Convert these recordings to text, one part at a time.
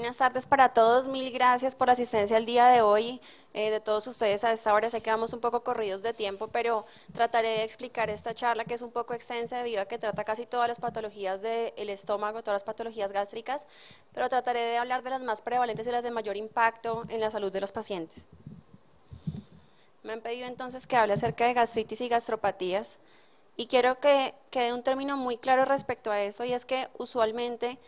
buenas tardes para todos. Mil gracias por la asistencia el día de hoy eh, de todos ustedes a esta hora. Sé que vamos un poco corridos de tiempo, pero trataré de explicar esta charla que es un poco extensa debido a que trata casi todas las patologías del estómago, todas las patologías gástricas, pero trataré de hablar de las más prevalentes y las de mayor impacto en la salud de los pacientes. Me han pedido entonces que hable acerca de gastritis y gastropatías y quiero que quede un término muy claro respecto a eso y es que usualmente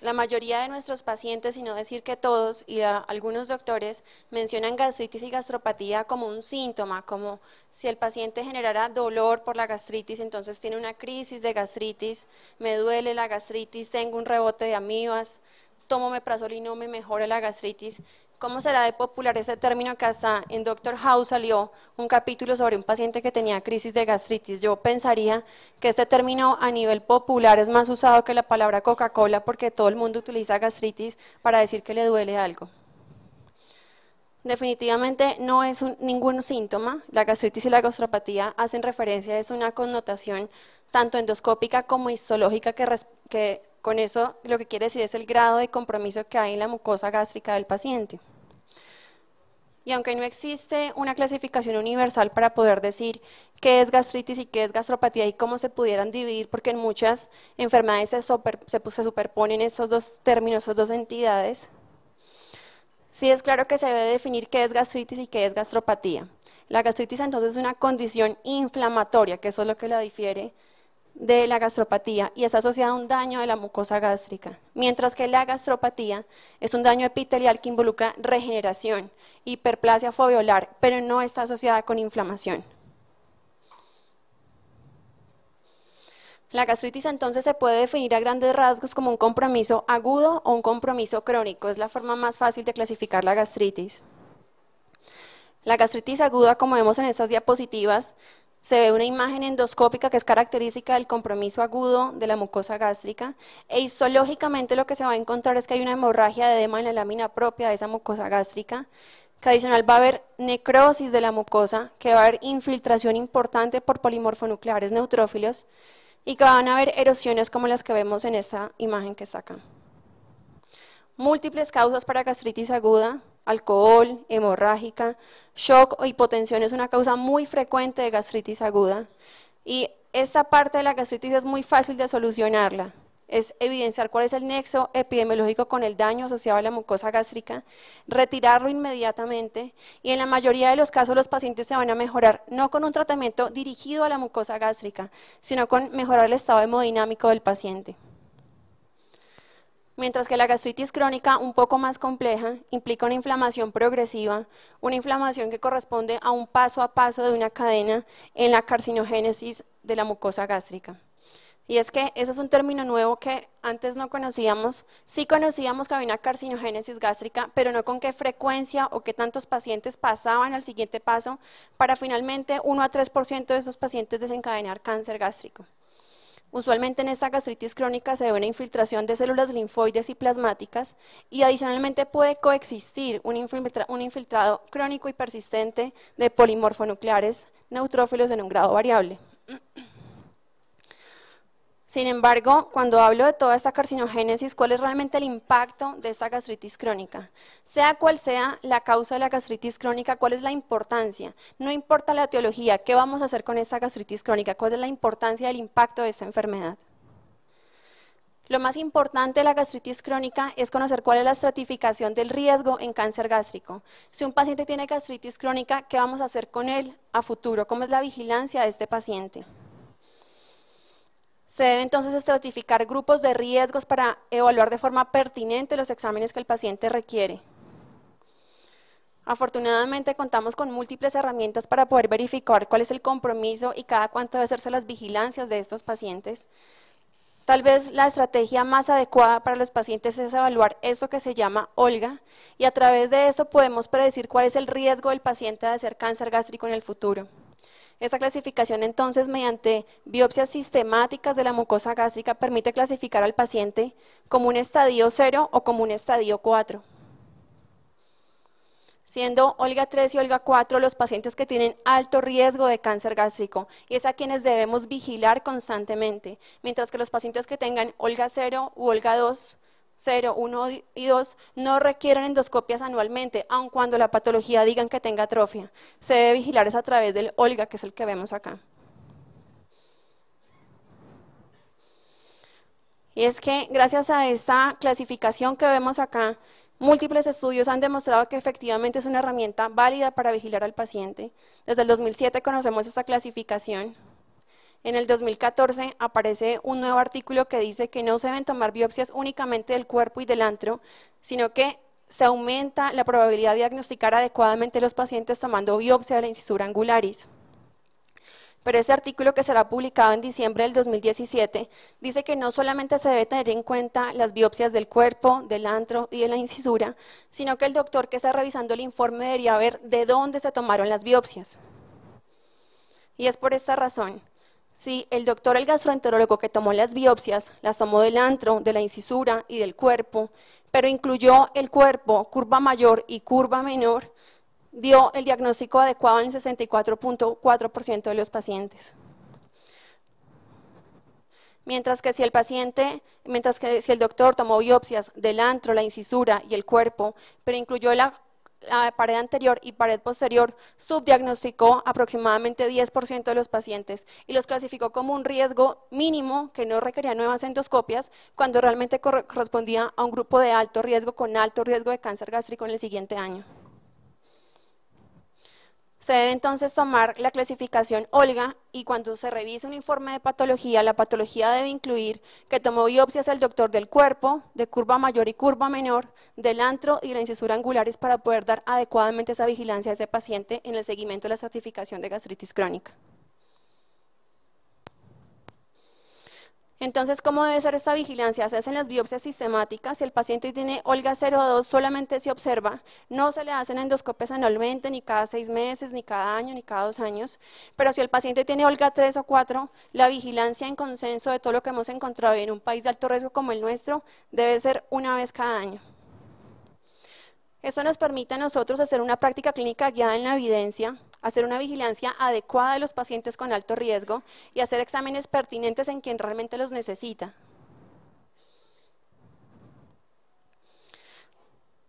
la mayoría de nuestros pacientes, y no decir que todos, y algunos doctores mencionan gastritis y gastropatía como un síntoma, como si el paciente generara dolor por la gastritis, entonces tiene una crisis de gastritis, me duele la gastritis, tengo un rebote de amibas, tomo meprazol y no me mejora la gastritis. ¿Cómo será de popular ese término que hasta en Doctor House salió un capítulo sobre un paciente que tenía crisis de gastritis? Yo pensaría que este término a nivel popular es más usado que la palabra Coca-Cola porque todo el mundo utiliza gastritis para decir que le duele algo. Definitivamente no es ningún síntoma. La gastritis y la gastropatía hacen referencia, es una connotación tanto endoscópica como histológica que con eso lo que quiere decir es el grado de compromiso que hay en la mucosa gástrica del paciente y aunque no existe una clasificación universal para poder decir qué es gastritis y qué es gastropatía y cómo se pudieran dividir, porque en muchas enfermedades se, superponen esos dos términos, esas dos entidades, sí es claro que se debe definir qué es gastritis y qué es gastropatía. La gastritis entonces es una condición inflamatoria, que eso es lo que la difiere de la gastropatía y está asociada a un daño de la mucosa gástrica, mientras que la gastropatía es un daño epitelial que involucra regeneración, hiperplasia foveolar, pero no está asociada con inflamación. La gastritis entonces se puede definir a grandes rasgos como un compromiso agudo o un compromiso crónico, es la forma más fácil de clasificar la gastritis. La gastritis aguda, como vemos en estas diapositivas, se ve una imagen endoscópica que es característica del compromiso agudo de la mucosa gástrica e histológicamente lo que se va a encontrar es que hay una hemorragia de edema en la lámina propia de esa mucosa gástrica, que adicional va a haber necrosis de la mucosa, que va a haber infiltración importante por polimorfonucleares neutrófilos y que van a haber erosiones como las que vemos en esta imagen que está acá. Múltiples causas para gastritis aguda, alcohol, hemorrágica. Shock o hipotensión es una causa muy frecuente de gastritis aguda. Y esta parte de la gastritis es muy fácil de solucionarla. Es evidenciar cuál es el nexo epidemiológico con el daño asociado a la mucosa gástrica, retirarlo inmediatamente y en la mayoría de los casos los pacientes se van a mejorar, no con un tratamiento dirigido a la mucosa gástrica, sino con mejorar el estado hemodinámico del paciente mientras que la gastritis crónica, un poco más compleja, implica una inflamación progresiva, una inflamación que corresponde a un paso a paso de una cadena en la carcinogénesis de la mucosa gástrica. Y es que ese es un término nuevo que antes no conocíamos. Sí conocíamos que había una carcinogénesis gástrica, pero no con qué frecuencia o qué tantos pacientes pasaban al siguiente paso para finalmente 1 a 3% de esos pacientes desencadenar cáncer gástrico. Usualmente en esta gastritis crónica se ve una infiltración de células linfoides y plasmáticas y adicionalmente puede coexistir un, un infiltrado crónico y persistente de polimorfonucleares neutrófilos en un grado variable. Sin embargo, cuando hablo de toda esta carcinogénesis, ¿cuál es realmente el impacto de esta gastritis crónica? Sea cual sea la causa de la gastritis crónica, ¿cuál es la importancia? No importa la etiología, ¿qué vamos a hacer con esta gastritis crónica? ¿Cuál es la importancia del impacto de esta enfermedad? Lo más importante de la gastritis crónica es conocer cuál es la estratificación del riesgo en cáncer gástrico. Si un paciente tiene gastritis crónica, ¿qué vamos a hacer con él a futuro? ¿Cómo es la vigilancia de este paciente? Se debe entonces estratificar grupos de riesgos para evaluar de forma pertinente los exámenes que el paciente requiere. Afortunadamente contamos con múltiples herramientas para poder verificar cuál es el compromiso y cada cuánto debe hacerse las vigilancias de estos pacientes. Tal vez la estrategia más adecuada para los pacientes es evaluar esto que se llama OLGA y a través de esto podemos predecir cuál es el riesgo del paciente de hacer cáncer gástrico en el futuro. Esta clasificación entonces mediante biopsias sistemáticas de la mucosa gástrica permite clasificar al paciente como un estadio 0 o como un estadio 4. Siendo Olga 3 y Olga 4 los pacientes que tienen alto riesgo de cáncer gástrico y es a quienes debemos vigilar constantemente, mientras que los pacientes que tengan Olga 0 u Olga 2 0, 1 y 2 no requieren endoscopias anualmente, aun cuando la patología digan que tenga atrofia. Se debe vigilar es a través del OLGA, que es el que vemos acá. Y es que gracias a esta clasificación que vemos acá, múltiples estudios han demostrado que efectivamente es una herramienta válida para vigilar al paciente. Desde el 2007 conocemos esta clasificación en el 2014 aparece un nuevo artículo que dice que no se deben tomar biopsias únicamente del cuerpo y del antro, sino que se aumenta la probabilidad de diagnosticar adecuadamente los pacientes tomando biopsia de la incisura angularis. Pero ese artículo que será publicado en diciembre del 2017 dice que no solamente se debe tener en cuenta las biopsias del cuerpo, del antro y de la incisura, sino que el doctor que está revisando el informe debería ver de dónde se tomaron las biopsias. Y es por esta razón si el doctor, el gastroenterólogo que tomó las biopsias, las tomó del antro, de la incisura y del cuerpo, pero incluyó el cuerpo, curva mayor y curva menor, dio el diagnóstico adecuado en el 64.4% de los pacientes. Mientras que si el paciente, mientras que si el doctor tomó biopsias del antro, la incisura y el cuerpo, pero incluyó la la pared anterior y pared posterior, subdiagnosticó aproximadamente 10% de los pacientes y los clasificó como un riesgo mínimo que no requería nuevas endoscopias cuando realmente correspondía a un grupo de alto riesgo con alto riesgo de cáncer gástrico en el siguiente año. Se debe entonces tomar la clasificación Olga y cuando se revise un informe de patología, la patología debe incluir que tomó biopsias al doctor del cuerpo, de curva mayor y curva menor, del antro y la incisura angulares para poder dar adecuadamente esa vigilancia a ese paciente en el seguimiento de la certificación de gastritis crónica. Entonces, ¿cómo debe ser esta vigilancia? Se hacen las biopsias sistemáticas. Si el paciente tiene Olga 2 solamente se observa. No se le hacen endoscopias anualmente, ni cada seis meses, ni cada año, ni cada dos años. Pero si el paciente tiene Olga 3 o 4, la vigilancia en consenso de todo lo que hemos encontrado en un país de alto riesgo como el nuestro debe ser una vez cada año. Esto nos permite a nosotros hacer una práctica clínica guiada en la evidencia, hacer una vigilancia adecuada de los pacientes con alto riesgo y hacer exámenes pertinentes en quien realmente los necesita.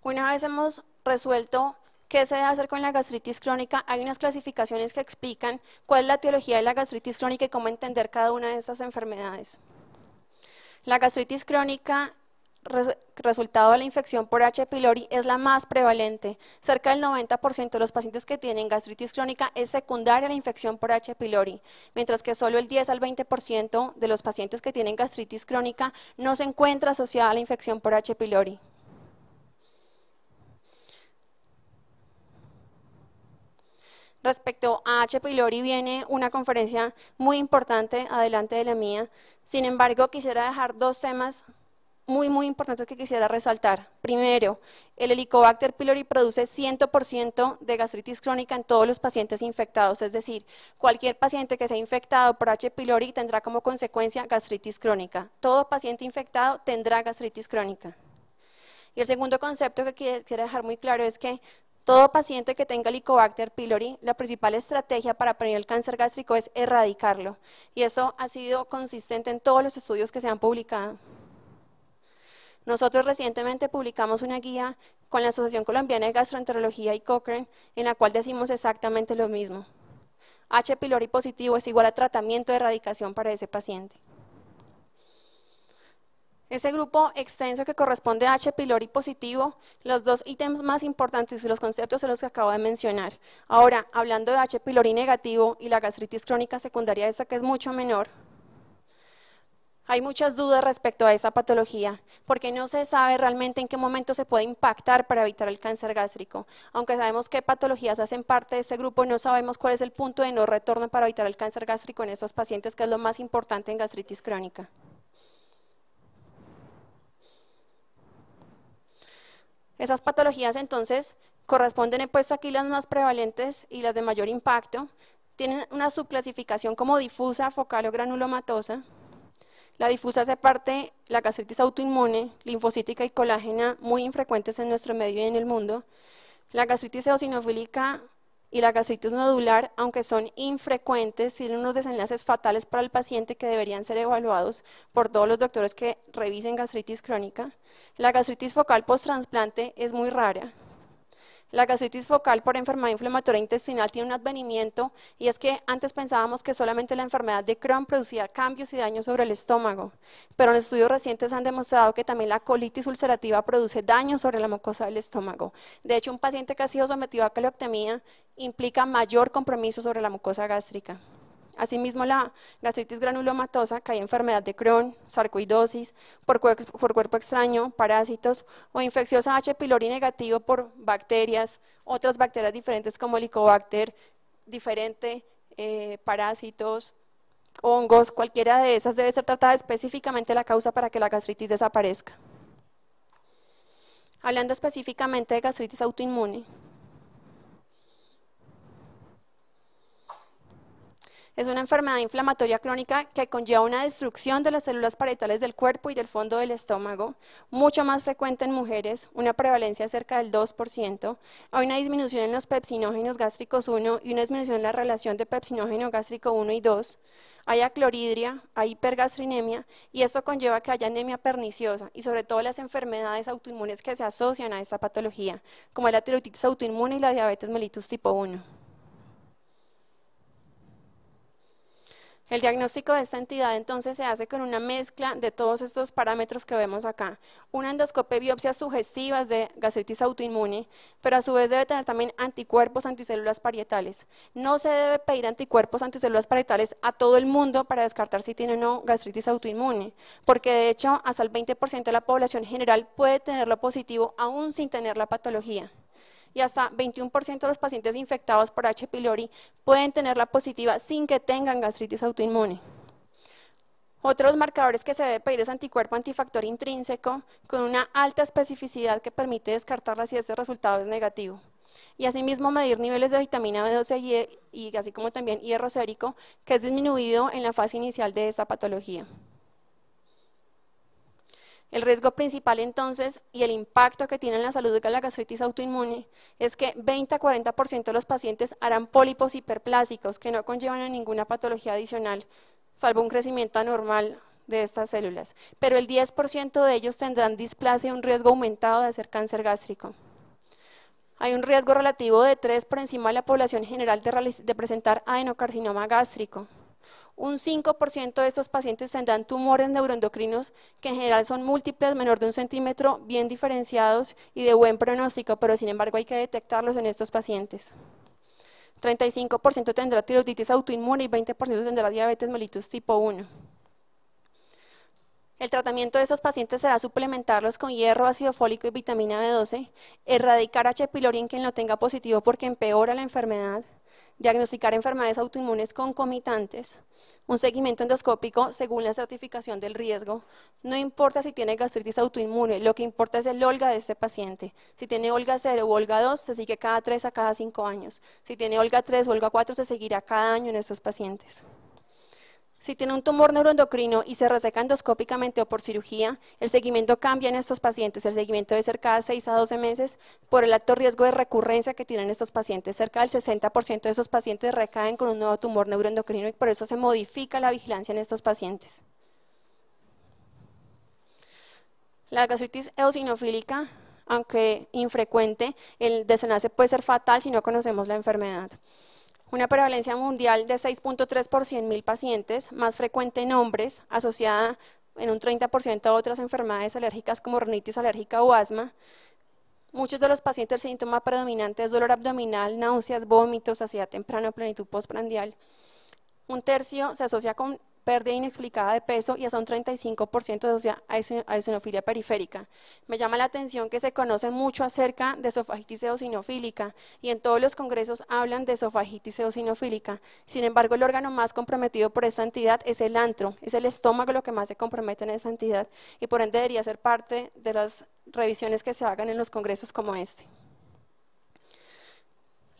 Una vez hemos resuelto qué se debe hacer con la gastritis crónica, hay unas clasificaciones que explican cuál es la teología de la gastritis crónica y cómo entender cada una de estas enfermedades. La gastritis crónica resultado de la infección por H. pylori es la más prevalente. Cerca del 90% de los pacientes que tienen gastritis crónica es secundaria a la infección por H. pylori, mientras que solo el 10 al 20% de los pacientes que tienen gastritis crónica no se encuentra asociada a la infección por H. pylori. Respecto a H. pylori viene una conferencia muy importante adelante de la mía. Sin embargo, quisiera dejar dos temas muy, muy importantes que quisiera resaltar. Primero, el Helicobacter pylori produce 100% de gastritis crónica en todos los pacientes infectados, es decir, cualquier paciente que sea infectado por H. pylori tendrá como consecuencia gastritis crónica. Todo paciente infectado tendrá gastritis crónica. Y el segundo concepto que quiero dejar muy claro es que todo paciente que tenga Helicobacter pylori, la principal estrategia para prevenir el cáncer gástrico es erradicarlo. Y eso ha sido consistente en todos los estudios que se han publicado. Nosotros recientemente publicamos una guía con la Asociación Colombiana de Gastroenterología y Cochrane, en la cual decimos exactamente lo mismo. H. pylori positivo es igual a tratamiento de erradicación para ese paciente. Ese grupo extenso que corresponde a H. pylori positivo, los dos ítems más importantes y los conceptos son los que acabo de mencionar. Ahora, hablando de H. pylori negativo y la gastritis crónica secundaria, esa que es mucho menor, hay muchas dudas respecto a esa patología, porque no se sabe realmente en qué momento se puede impactar para evitar el cáncer gástrico. Aunque sabemos qué patologías hacen parte de este grupo, no sabemos cuál es el punto de no retorno para evitar el cáncer gástrico en esos pacientes, que es lo más importante en gastritis crónica. Esas patologías entonces corresponden, he puesto aquí las más prevalentes y las de mayor impacto, tienen una subclasificación como difusa, focal o granulomatosa, la difusa hace parte la gastritis autoinmune, linfocítica y colágena muy infrecuentes en nuestro medio y en el mundo. La gastritis eosinofílica y la gastritis nodular, aunque son infrecuentes, tienen unos desenlaces fatales para el paciente que deberían ser evaluados por todos los doctores que revisen gastritis crónica. La gastritis focal post-transplante es muy rara, la gastritis focal por enfermedad inflamatoria intestinal tiene un advenimiento y es que antes pensábamos que solamente la enfermedad de Crohn producía cambios y daños sobre el estómago, pero en estudios recientes han demostrado que también la colitis ulcerativa produce daños sobre la mucosa del estómago. De hecho, un paciente que ha sido sometido a colecistectomía implica mayor compromiso sobre la mucosa gástrica. Asimismo, la gastritis granulomatosa, que hay enfermedad de Crohn, sarcoidosis, por, cuerpo extraño, parásitos o infecciosa H. pylori negativo por bacterias, otras bacterias diferentes como Helicobacter, diferente, eh, parásitos, hongos, cualquiera de esas debe ser tratada específicamente la causa para que la gastritis desaparezca. Hablando específicamente de gastritis autoinmune, Es una enfermedad inflamatoria crónica que conlleva una destrucción de las células parietales del cuerpo y del fondo del estómago, mucho más frecuente en mujeres, una prevalencia cerca del 2%. Hay una disminución en los pepsinógenos gástricos 1 y una disminución en la relación de pepsinógeno gástrico 1 y 2. Hay acloridria, hay hipergastrinemia y esto conlleva que haya anemia perniciosa y sobre todo las enfermedades autoinmunes que se asocian a esta patología, como la tiroiditis autoinmune y la diabetes mellitus tipo 1. El diagnóstico de esta entidad entonces se hace con una mezcla de todos estos parámetros que vemos acá. Una endoscopia y biopsias sugestivas de gastritis autoinmune, pero a su vez debe tener también anticuerpos anticélulas parietales. No se debe pedir anticuerpos anticélulas parietales a todo el mundo para descartar si tiene o no gastritis autoinmune, porque de hecho hasta el 20% de la población general puede tenerlo positivo aún sin tener la patología y hasta 21% de los pacientes infectados por H. pylori pueden tenerla positiva sin que tengan gastritis autoinmune. Otros marcadores que se debe pedir es anticuerpo antifactor intrínseco con una alta especificidad que permite descartarla si este resultado es negativo. Y asimismo medir niveles de vitamina B12 y, e, y así como también hierro sérico que es disminuido en la fase inicial de esta patología. El riesgo principal entonces y el impacto que tiene en la salud de la gastritis autoinmune es que 20 a 40% de los pacientes harán pólipos hiperplásicos que no conllevan a ninguna patología adicional, salvo un crecimiento anormal de estas células, pero el 10% de ellos tendrán displasia y un riesgo aumentado de hacer cáncer gástrico. Hay un riesgo relativo de 3 por encima de la población general de presentar adenocarcinoma gástrico un 5% de estos pacientes tendrán tumores neuroendocrinos que en general son múltiples, menor de un centímetro, bien diferenciados y de buen pronóstico, pero sin embargo hay que detectarlos en estos pacientes. 35% tendrá tiroiditis autoinmune y 20% tendrá diabetes mellitus tipo 1. El tratamiento de estos pacientes será suplementarlos con hierro, ácido fólico y vitamina B12, erradicar H. pylori en quien lo tenga positivo porque empeora la enfermedad, diagnosticar enfermedades autoinmunes concomitantes, un seguimiento endoscópico según la certificación del riesgo. No importa si tiene gastritis autoinmune, lo que importa es el OLGA de este paciente. Si tiene OLGA 0 o OLGA 2, se sigue cada 3 a cada 5 años. Si tiene OLGA 3 o OLGA 4, se seguirá cada año en estos pacientes. Si tiene un tumor neuroendocrino y se reseca endoscópicamente o por cirugía, el seguimiento cambia en estos pacientes. El seguimiento de cerca de 6 a 12 meses por el alto riesgo de recurrencia que tienen estos pacientes. Cerca del 60% de esos pacientes recaen con un nuevo tumor neuroendocrino y por eso se modifica la vigilancia en estos pacientes. La gastritis eosinofílica, aunque infrecuente, el desenlace puede ser fatal si no conocemos la enfermedad una prevalencia mundial de 6.3 por 100.000 pacientes, más frecuente en hombres, asociada en un 30% a otras enfermedades alérgicas como rinitis alérgica o asma. Muchos de los pacientes el síntoma predominante es dolor abdominal, náuseas, vómitos, hacia temprana, plenitud postprandial. Un tercio se asocia con pérdida inexplicada de peso y hasta un 35% de a eosinofilia periférica. Me llama la atención que se conoce mucho acerca de esofagitis eosinofílica y en todos los congresos hablan de esofagitis eosinofílica. Sin embargo, el órgano más comprometido por esta entidad es el antro, es el estómago lo que más se compromete en esa entidad y por ende debería ser parte de las revisiones que se hagan en los congresos como este.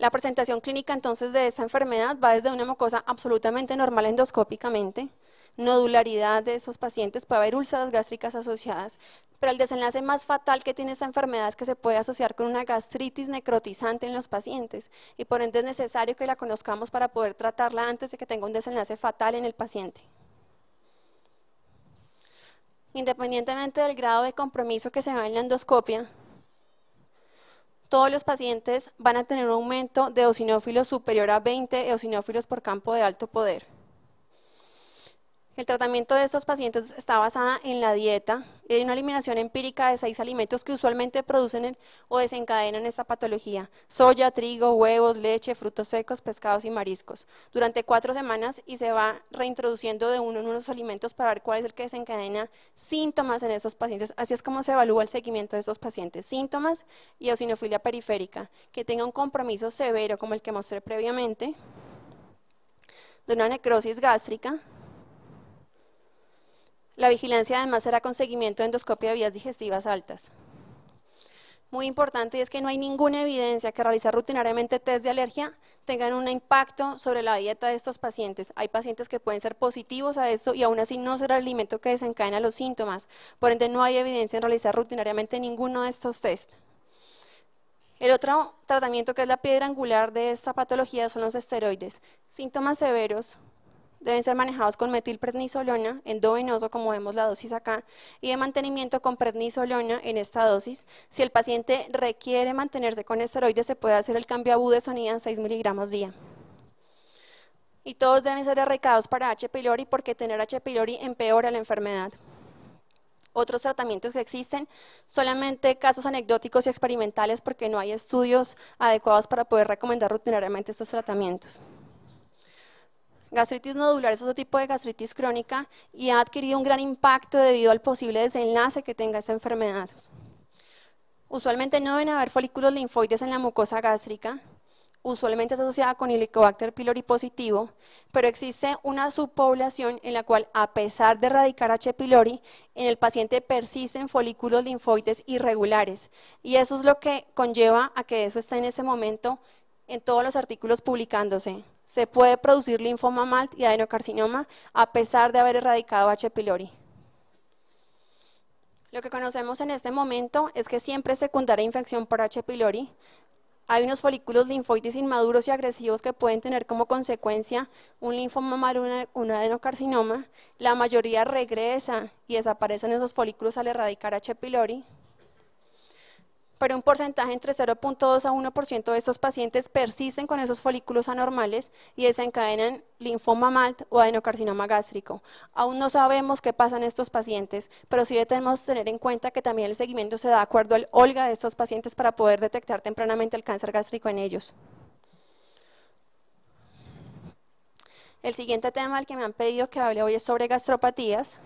La presentación clínica entonces de esta enfermedad va desde una mucosa absolutamente normal endoscópicamente, nodularidad de esos pacientes, puede haber úlceras gástricas asociadas, pero el desenlace más fatal que tiene esta enfermedad es que se puede asociar con una gastritis necrotizante en los pacientes y por ende es necesario que la conozcamos para poder tratarla antes de que tenga un desenlace fatal en el paciente. Independientemente del grado de compromiso que se ve en la endoscopia, todos los pacientes van a tener un aumento de eosinófilos superior a 20 eosinófilos por campo de alto poder. El tratamiento de estos pacientes está basada en la dieta, y una eliminación empírica de seis alimentos que usualmente producen o desencadenan esta patología, soya, trigo, huevos, leche, frutos secos, pescados y mariscos, durante cuatro semanas y se va reintroduciendo de uno en los alimentos para ver cuál es el que desencadena síntomas en estos pacientes. Así es como se evalúa el seguimiento de estos pacientes, síntomas y eosinofilia periférica, que tenga un compromiso severo como el que mostré previamente, de una necrosis gástrica, la vigilancia además será con seguimiento de endoscopia de vías digestivas altas. Muy importante es que no hay ninguna evidencia que realizar rutinariamente test de alergia tengan un impacto sobre la dieta de estos pacientes. Hay pacientes que pueden ser positivos a esto y aún así no será el alimento que desencadena los síntomas. Por ende, no hay evidencia en realizar rutinariamente ninguno de estos test. El otro tratamiento que es la piedra angular de esta patología son los esteroides. Síntomas severos, deben ser manejados con metilprednisolona endovenoso, como vemos la dosis acá, y de mantenimiento con prednisolona en esta dosis. Si el paciente requiere mantenerse con esteroides, se puede hacer el cambio a de en 6 miligramos día. Y todos deben ser arrecados para H. pylori porque tener H. pylori empeora la enfermedad otros tratamientos que existen, solamente casos anecdóticos y experimentales porque no hay estudios adecuados para poder recomendar rutinariamente estos tratamientos. Gastritis nodular es otro tipo de gastritis crónica y ha adquirido un gran impacto debido al posible desenlace que tenga esa enfermedad. Usualmente no deben haber folículos linfoides en la mucosa gástrica, usualmente es asociada con Helicobacter pylori positivo, pero existe una subpoblación en la cual, a pesar de erradicar H. pylori, en el paciente persisten folículos linfoides irregulares. Y eso es lo que conlleva a que eso está en este momento en todos los artículos publicándose. Se puede producir linfoma mal y adenocarcinoma a pesar de haber erradicado H. pylori. Lo que conocemos en este momento es que siempre es secundaria infección por H. pylori. Hay unos folículos linfoides inmaduros y agresivos que pueden tener como consecuencia un linfoma mal, un adenocarcinoma. La mayoría regresa y desaparecen esos folículos al erradicar H. pylori pero un porcentaje entre 0.2 a 1% de estos pacientes persisten con esos folículos anormales y desencadenan linfoma MALT o adenocarcinoma gástrico. Aún no sabemos qué pasa en estos pacientes, pero sí debemos tener en cuenta que también el seguimiento se da de acuerdo al OLGA de estos pacientes para poder detectar tempranamente el cáncer gástrico en ellos. El siguiente tema al que me han pedido que hable hoy es sobre gastropatías.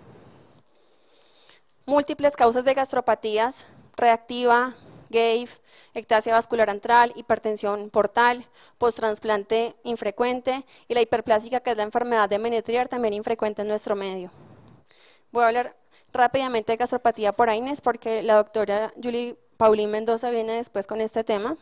Múltiples causas de gastropatías, reactiva, GAVE, ectasia vascular antral, hipertensión portal, posttransplante infrecuente y la hiperplásica, que es la enfermedad de menetrier, también infrecuente en nuestro medio. Voy a hablar rápidamente de gastropatía por AINES porque la doctora Julie Paulín Mendoza viene después con este tema.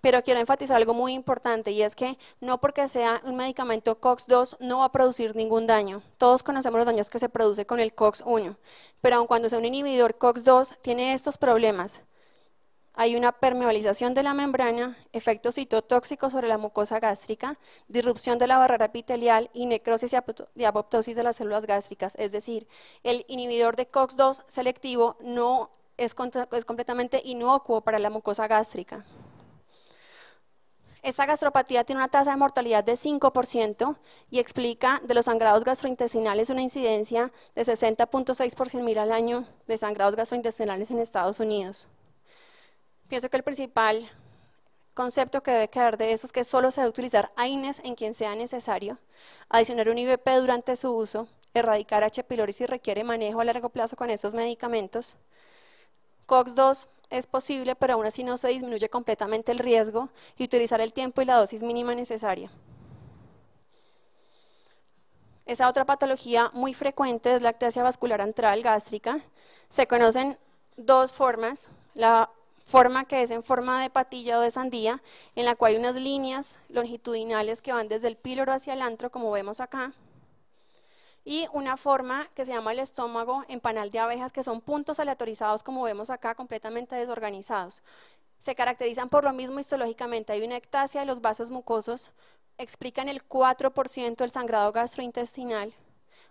Pero quiero enfatizar algo muy importante y es que no porque sea un medicamento COX-2 no va a producir ningún daño. Todos conocemos los daños que se produce con el COX-1, pero aun cuando sea un inhibidor COX-2 tiene estos problemas. Hay una permeabilización de la membrana, efectos citotóxicos sobre la mucosa gástrica, disrupción de la barrera epitelial y necrosis y apoptosis de las células gástricas. Es decir, el inhibidor de COX-2 selectivo no es, completamente inocuo para la mucosa gástrica. Esta gastropatía tiene una tasa de mortalidad de 5% y explica de los sangrados gastrointestinales una incidencia de 60.6 por al año de sangrados gastrointestinales en Estados Unidos. Pienso que el principal concepto que debe quedar de eso es que solo se debe utilizar AINES en quien sea necesario, adicionar un IVP durante su uso, erradicar H. pylori si requiere manejo a largo plazo con esos medicamentos. COX-2 es posible, pero aún así no se disminuye completamente el riesgo y utilizar el tiempo y la dosis mínima necesaria. Esa otra patología muy frecuente es la vascular antral gástrica. Se conocen dos formas, la forma que es en forma de patilla o de sandía, en la cual hay unas líneas longitudinales que van desde el píloro hacia el antro, como vemos acá, y una forma que se llama el estómago en panal de abejas, que son puntos aleatorizados, como vemos acá, completamente desorganizados. Se caracterizan por lo mismo histológicamente, hay una ectasia de los vasos mucosos, explican el 4% del sangrado gastrointestinal,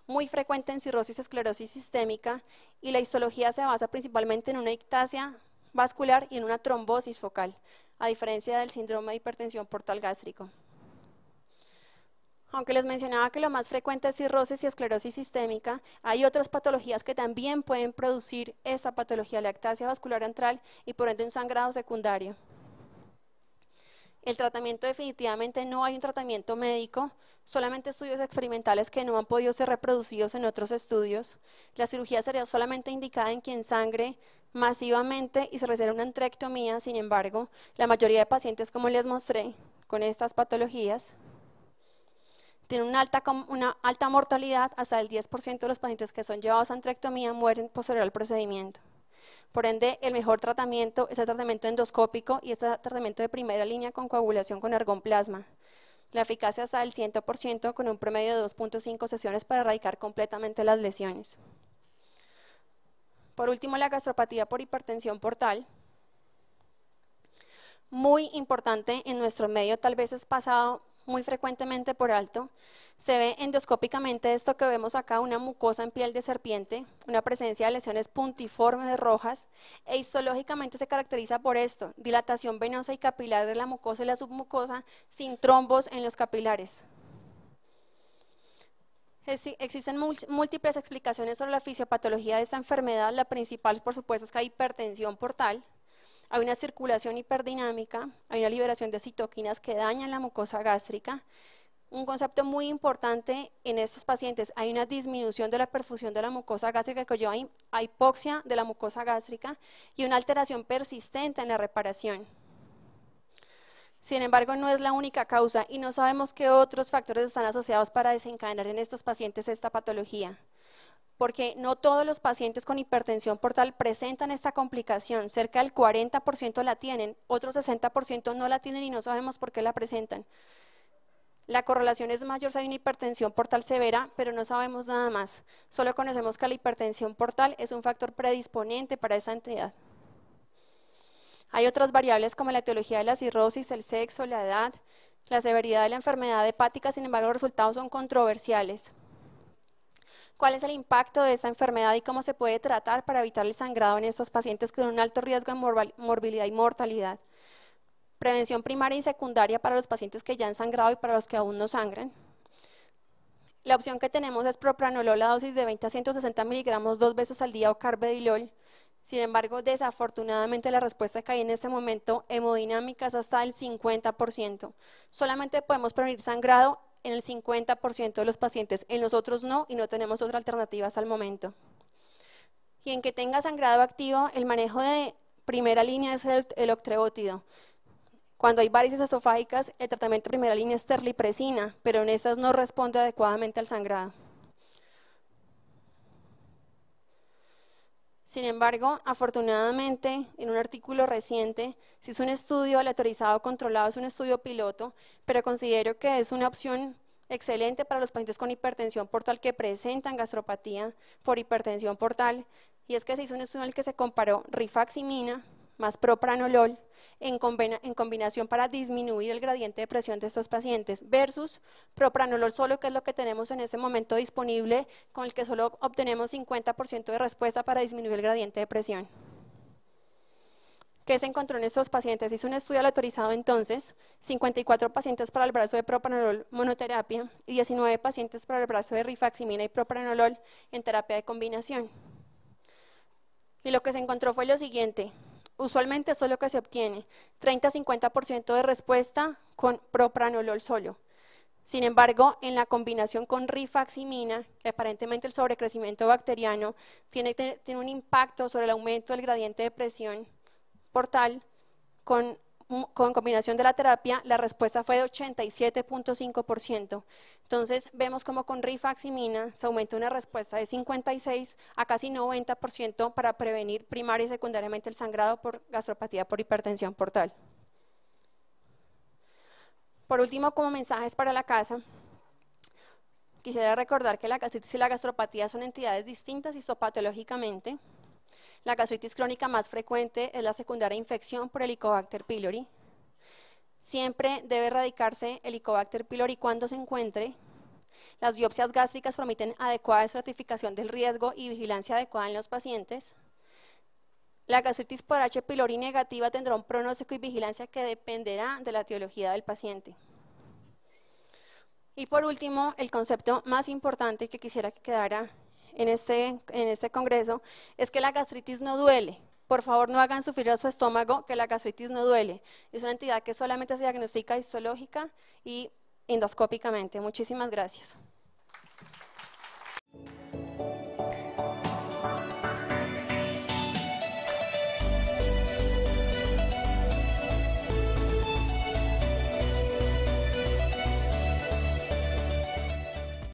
muy frecuente en cirrosis esclerosis sistémica, y la histología se basa principalmente en una ectasia vascular y en una trombosis focal, a diferencia del síndrome de hipertensión portal gástrico. Aunque les mencionaba que lo más frecuente es cirrosis y esclerosis sistémica, hay otras patologías que también pueden producir esta patología, lactasia vascular antral y por ende un sangrado secundario. El tratamiento definitivamente no hay un tratamiento médico, solamente estudios experimentales que no han podido ser reproducidos en otros estudios. La cirugía sería solamente indicada en quien sangre masivamente y se reserva una entrectomía, sin embargo, la mayoría de pacientes, como les mostré, con estas patologías, tienen una alta, mortalidad, hasta el 10% de los pacientes que son llevados a entrectomía mueren posterior al procedimiento. Por ende, el mejor tratamiento es el tratamiento endoscópico y el este tratamiento de primera línea con coagulación con argonplasma. La eficacia está del 100% con un promedio de 2.5 sesiones para erradicar completamente las lesiones. Por último, la gastropatía por hipertensión portal. Muy importante en nuestro medio, tal vez es pasado muy frecuentemente por alto. Se ve endoscópicamente esto que vemos acá, una mucosa en piel de serpiente, una presencia de lesiones puntiformes rojas, e histológicamente se caracteriza por esto, dilatación venosa y capilar de la mucosa y la submucosa, sin trombos en los capilares. Existen múltiples explicaciones sobre la fisiopatología de esta enfermedad. La principal, por supuesto, es que hay hipertensión portal, hay una circulación hiperdinámica, hay una liberación de citoquinas que dañan la mucosa gástrica. Un concepto muy importante en estos pacientes, hay una disminución de la perfusión de la mucosa gástrica que lleva hipoxia de la mucosa gástrica y una alteración persistente en la reparación. Sin embargo, no es la única causa y no sabemos qué otros factores están asociados para desencadenar en estos pacientes esta patología porque no todos los pacientes con hipertensión portal presentan esta complicación, cerca del 40% la tienen, otros 60% no la tienen y no sabemos por qué la presentan. La correlación es mayor si hay una hipertensión portal severa, pero no sabemos nada más. Solo conocemos que la hipertensión portal es un factor predisponente para esa entidad. Hay otras variables como la etiología de la cirrosis, el sexo, la edad, la severidad de la enfermedad hepática, sin embargo los resultados son controversiales. ¿Cuál es el impacto de esta enfermedad y cómo se puede tratar para evitar el sangrado en estos pacientes con un alto riesgo de morbilidad y mortalidad? Prevención primaria y secundaria para los pacientes que ya han sangrado y para los que aún no sangran. La opción que tenemos es propranolol, la dosis de 20 a 160 miligramos dos veces al día o carbedilol sin embargo, desafortunadamente la respuesta que hay en este momento hemodinámica es hasta el 50%. Solamente podemos prevenir sangrado en el 50% de los pacientes, en nosotros no y no tenemos otra alternativa hasta el momento. Y en que tenga sangrado activo, el manejo de primera línea es el, el octreótido. Cuando hay varices esofágicas, el tratamiento de primera línea es terlipresina, pero en estas no responde adecuadamente al sangrado. Sin embargo, afortunadamente, en un artículo reciente, se hizo un estudio aleatorizado controlado, es un estudio piloto, pero considero que es una opción excelente para los pacientes con hipertensión portal que presentan gastropatía por hipertensión portal, y es que se hizo un estudio en el que se comparó rifaximina más propranolol en, combinación para disminuir el gradiente de presión de estos pacientes versus propranolol solo, que es lo que tenemos en este momento disponible, con el que solo obtenemos 50% de respuesta para disminuir el gradiente de presión. ¿Qué se encontró en estos pacientes? Hizo un estudio autorizado entonces, 54 pacientes para el brazo de propranolol monoterapia y 19 pacientes para el brazo de rifaximina y propranolol en terapia de combinación. Y lo que se encontró fue lo siguiente, usualmente eso es lo que se obtiene, 30-50% de respuesta con propranolol solo. Sin embargo, en la combinación con rifaximina, que aparentemente el sobrecrecimiento bacteriano tiene, tiene un impacto sobre el aumento del gradiente de presión portal, con con combinación de la terapia, la respuesta fue de 87.5%. Entonces, vemos como con rifaximina se aumenta una respuesta de 56 a casi 90% para prevenir primaria y secundariamente el sangrado por gastropatía por hipertensión portal. Por último, como mensajes para la casa, quisiera recordar que la gastritis y la gastropatía son entidades distintas histopatológicamente, la gastritis crónica más frecuente es la secundaria infección por Helicobacter pylori. Siempre debe erradicarse Helicobacter pylori cuando se encuentre. Las biopsias gástricas permiten adecuada estratificación del riesgo y vigilancia adecuada en los pacientes. La gastritis por H. pylori negativa tendrá un pronóstico y vigilancia que dependerá de la etiología del paciente. Y por último, el concepto más importante que quisiera que quedara en este, en este congreso es que la gastritis no duele. Por favor, no hagan sufrir a su estómago que la gastritis no duele. Es una entidad que solamente se diagnostica histológica y endoscópicamente. Muchísimas gracias.